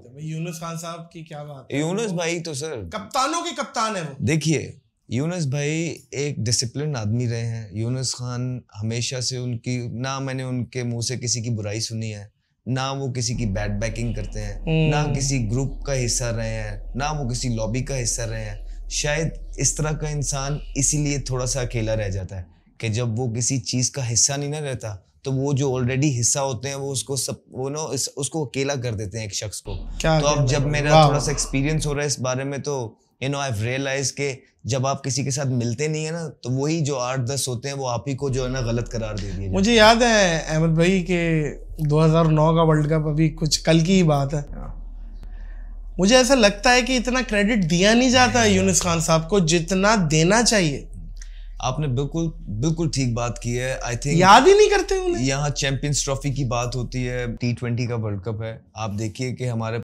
बात है यूनुस खान साहब की क्या बात है यूनुस भाई तो सर कप्तानों के कप्तान है वो देखिए यूनुस भाई एक डिसिप्लिन आदमी रहे हैं यूनुस खान हमेशा से उनकी ना मैंने उनके मुंह से किसी की बुराई सुनी है ना वो किसी की बैट बैकिंग करते हैं ना हम्म। किसी ग्रुप का हिस्सा रहे हैं ना वो किसी लॉबी का हिस्सा रहे हैं शायद इस तरह का इंसान इसीलिए थोड़ा सा अकेला रह जाता है कि जब वो किसी चीज़ का हिस्सा नहीं ना रहता तो वो जो ऑलरेडी हिस्सा होते हैं वो उसको सब वो नो उसको अकेला कर देते हैं एक शख्स को क्या तो अब जब मेरा थोड़ा सा एक्सपीरियंस हो रहा है इस बारे में तो यू नो आई रियलाइज के जब आप किसी के साथ मिलते नहीं है ना तो वही जो आठ दस होते हैं वो आप ही को जो है ना गलत करार दे दिए मुझे याद है अहमद भाई के 2009 का वर्ल्ड कप अभी कुछ कल की ही बात है हाँ। मुझे ऐसा लगता है कि इतना क्रेडिट दिया नहीं जाता यूनिस खान साहब को जितना देना चाहिए आपने बिल्कुल बिल्कुल ठीक बात की है आई थिंक याद ही नहीं करते यहाँ चैंपियंस ट्रॉफी की बात होती है टी ट्वेंटी का वर्ल्ड कप है आप देखिए कि हमारे